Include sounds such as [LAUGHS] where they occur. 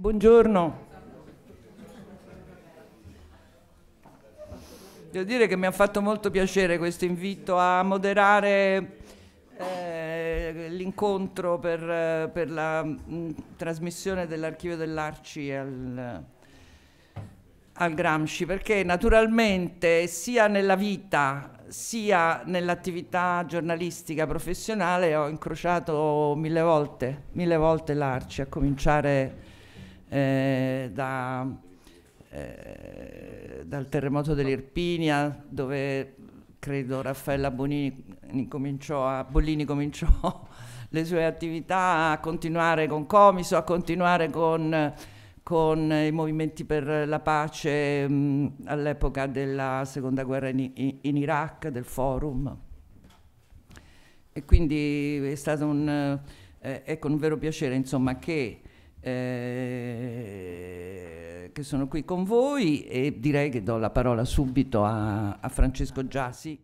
Buongiorno. Devo dire che mi ha fatto molto piacere questo invito a moderare eh, l'incontro per, per, la mh, mm, trasmissione dell'archivio dell'Arci al, al Gramsci, perché naturalmente sia nella vita sia nell'attività giornalistica professionale ho incrociato mille volte, mille volte l'Arci, a cominciare eh, da, eh, dal terremoto dell'Irpinia dove credo Raffaella Bonini cominciò a, Bollini cominciò [LAUGHS] le sue attività, a continuare con Comiso, a continuare con, con i movimenti per la pace mm, all'epoca della seconda guerra in, in, Iraq, del forum. E quindi è stato un, eh, ecco, un vero piacere insomma, che eh, che sono qui con voi e direi che do la parola subito a, a Francesco Giassi.